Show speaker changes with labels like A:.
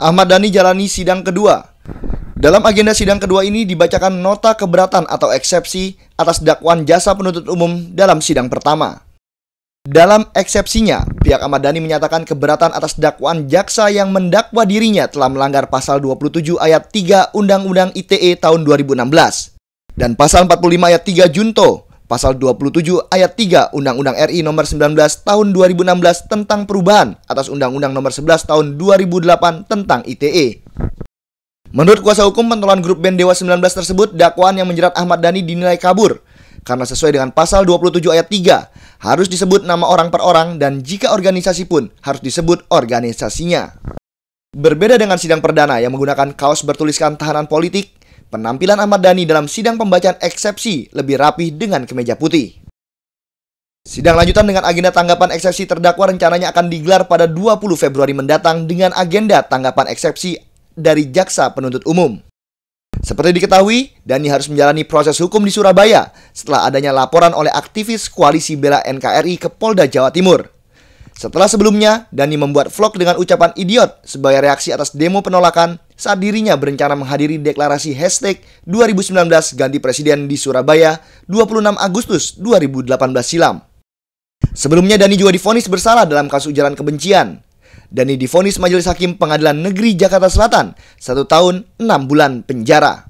A: Ahmad Dhani jalani sidang kedua. Dalam agenda sidang kedua ini dibacakan nota keberatan atau eksepsi atas dakwaan jasa penuntut umum dalam sidang pertama. Dalam eksepsinya, pihak Ahmad Dhani menyatakan keberatan atas dakwaan jaksa yang mendakwa dirinya telah melanggar pasal 27 ayat 3 Undang-Undang ITE tahun 2016 dan pasal 45 ayat 3 Junto Pasal 27 ayat 3 Undang-Undang RI nomor 19 tahun 2016 tentang perubahan atas Undang-Undang nomor 11 tahun 2008 tentang ITE. Menurut kuasa hukum pentolan grup band Dewa 19 tersebut, dakwaan yang menjerat Ahmad Dhani dinilai kabur karena sesuai dengan pasal 27 ayat 3 harus disebut nama orang per orang dan jika organisasi pun harus disebut organisasinya. Berbeda dengan sidang perdana yang menggunakan kaos bertuliskan tahanan politik, Penampilan Ahmad Dhani dalam sidang pembacaan eksepsi lebih rapih dengan kemeja putih. Sidang lanjutan dengan agenda tanggapan eksepsi terdakwa rencananya akan digelar pada 20 Februari mendatang dengan agenda tanggapan eksepsi dari jaksa penuntut umum. Seperti diketahui, Dhani harus menjalani proses hukum di Surabaya setelah adanya laporan oleh aktivis Koalisi Bela NKRI ke Polda Jawa Timur. Setelah sebelumnya, Dhani membuat vlog dengan ucapan idiot sebagai reaksi atas demo penolakan saat dirinya berencana menghadiri deklarasi hashtag 2019 ganti presiden di Surabaya 26 Agustus 2018 silam. Sebelumnya Dani juga difonis bersalah dalam kasus ujaran kebencian. Dani difonis Majelis Hakim Pengadilan Negeri Jakarta Selatan satu tahun enam bulan penjara.